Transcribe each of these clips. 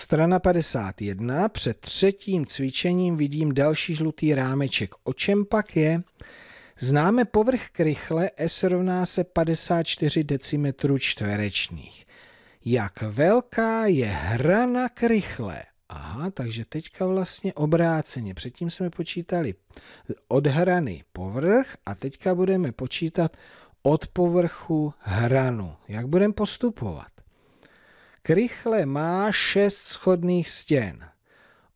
Strana 51, před třetím cvičením vidím další žlutý rámeček. O čem pak je? Známe povrch krychle S rovná se 54 decimetrů čtverečných. Jak velká je hrana krychle? Aha, takže teďka vlastně obráceně. Předtím jsme počítali od hrany povrch a teďka budeme počítat od povrchu hranu. Jak budeme postupovat? Krychle má šest schodných stěn.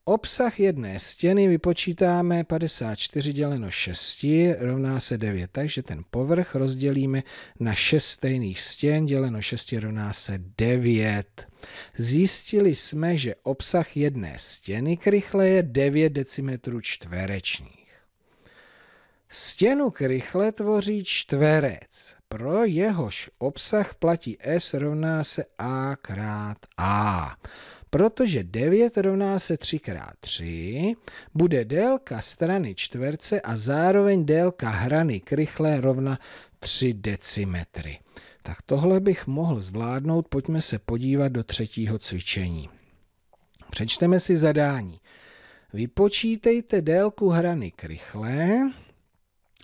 Obsah jedné stěny vypočítáme 54 děleno 6 rovná se 9, takže ten povrch rozdělíme na 6 stejných stěn děleno 6 rovná se 9. Zjistili jsme, že obsah jedné stěny krychle je 9 decimetrů čtverečních. Stěnu rychle tvoří čtverec. Pro jehož obsah platí S rovná se A krát A. Protože 9 rovná se 3 krát 3 bude délka strany čtverce a zároveň délka hrany krychle rovna 3 decimetry. Tak tohle bych mohl zvládnout, pojďme se podívat do třetího cvičení. Přečteme si zadání. Vypočítejte délku hrany krychle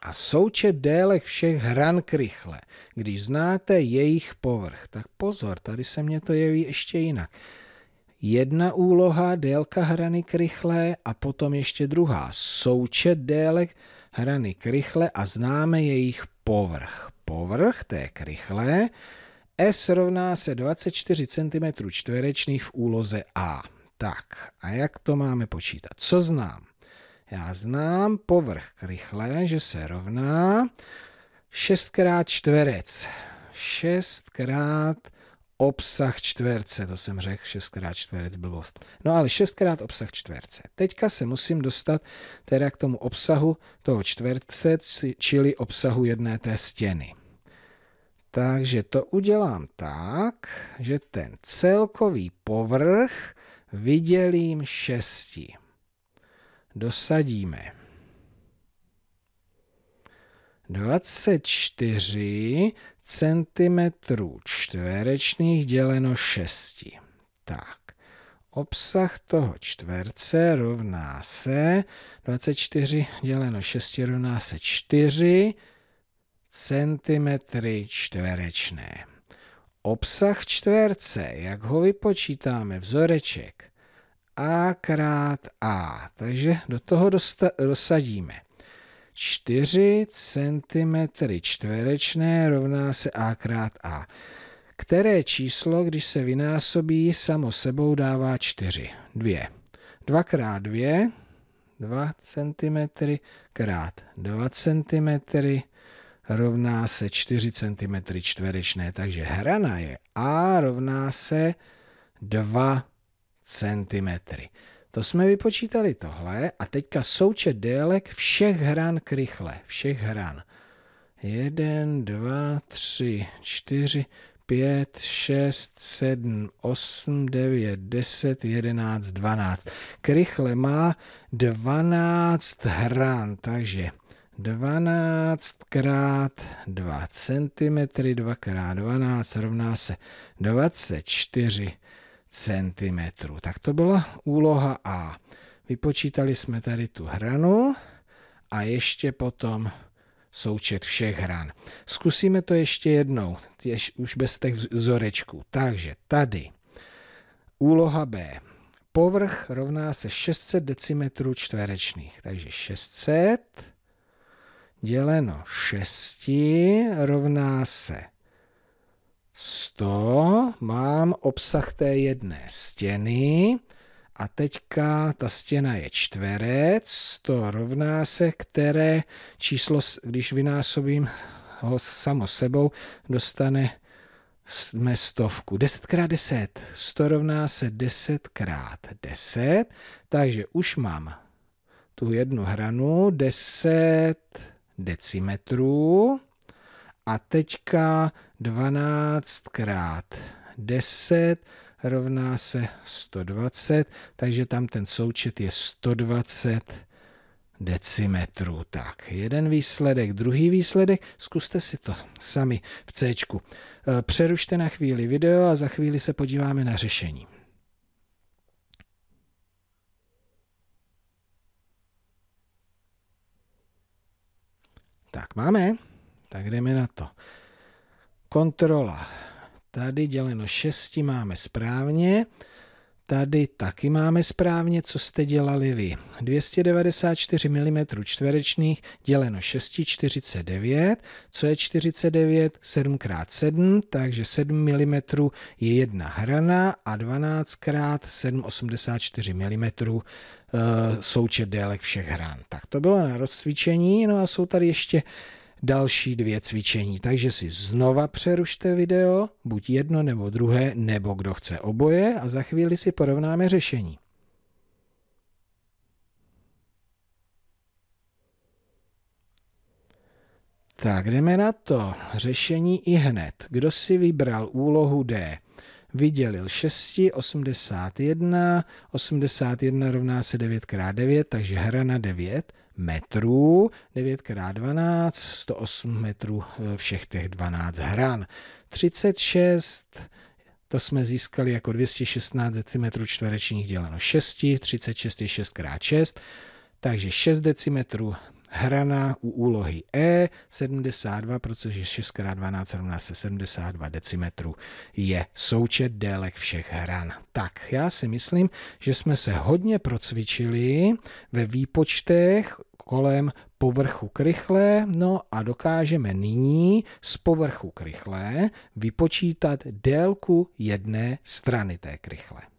a součet délek všech hran krychle. Když znáte jejich povrch, tak pozor, tady se mně to jeví ještě jinak. Jedna úloha, délka hrany krychle a potom ještě druhá. Součet délek hrany krychle a známe jejich povrch. Povrch té krychle S rovná se 24 cm čtverečných v úloze A. Tak, a jak to máme počítat? Co znám? Já znám povrch krychle, že se rovná 6 krát čtverec. 6 krát obsah čtverce, to jsem řekl, 6 krát čtverec blbost. No ale 6 krát obsah čtverce. Teďka se musím dostat teda k tomu obsahu toho čtverce, čili obsahu jedné té stěny. Takže to udělám tak, že ten celkový povrch vydělím šesti dosadíme. 24 cm čtverečných děleno 6. Tak, obsah toho čtverce rovná se 24 děleno 6 rovná se 4 cm čtverečné. Obsah čtverce, jak ho vypočítáme, vzoreček a krát a. Takže do toho dosadíme 4 cm čtverečné rovná se a krát a. Které číslo, když se vynásobí, samo sebou dává 4. 2. 2 krát 2, 2 cm krát 2 cm rovná se 4 cm čtverečné. Takže hrana je a rovná se 2 cm centimetry. To jsme vypočítali tohle a teďka součet délek všech hran k rychle. Všech hran. 1, 2, 3, 4, 5, 6, 7, 8, 9, 10, 11, 12. Krychle má 12 hran, takže 12 x 2 cm, 2 x 12 rovná se 24 cm centimetrů. Tak to byla úloha A. Vypočítali jsme tady tu hranu a ještě potom součet všech hran. Zkusíme to ještě jednou, těž, už bez těch vzorečků. Takže tady úloha B. Povrch rovná se 600 decimetrů čtverečných. Takže 600 děleno 6 rovná se 100, mám obsah té jedné stěny a teďka ta stěna je čtverec, 100 rovná se, které číslo, když vynásobím ho samo sebou, dostane jsme stovku. 10 x 10. 100 rovná se 10 x 10. Takže už mám tu jednu hranu 10 decimetrů. A teďka 12 krát 10 rovná se 120, takže tam ten součet je 120 decimetrů. Tak, jeden výsledek, druhý výsledek, zkuste si to sami v C. E, přerušte na chvíli video a za chvíli se podíváme na řešení. Tak máme. Tak jdeme na to. Kontrola. Tady děleno 6 máme správně. Tady taky máme správně, co jste dělali vy. 294 mm čtverečných děleno 6,49, co je 49 7x7, takže 7 mm je jedna hrana a 12x7,84 mm eh, součet délek všech hran. Tak to bylo na rozcvičení, no a jsou tady ještě další dvě cvičení. Takže si znova přerušte video, buď jedno nebo druhé, nebo kdo chce oboje a za chvíli si porovnáme řešení. Tak jdeme na to. Řešení i hned. Kdo si vybral úlohu D? vydělil 6, 81, 81 rovná se 9 x 9, takže hra na 9 metrů, 9 x 12, 108 metrů e, všech těch 12 hran. 36, to jsme získali jako 216 decimetrů čtverečních děleno 6, 36 je 6 x 6, takže 6 decimetrů hraná u úlohy E, 72, protože 6x12 rovná se 72 decimetrů je součet délek všech hran. Tak, já si myslím, že jsme se hodně procvičili ve výpočtech kolem povrchu krychle, no a dokážeme nyní z povrchu krychle vypočítat délku jedné strany té krychle.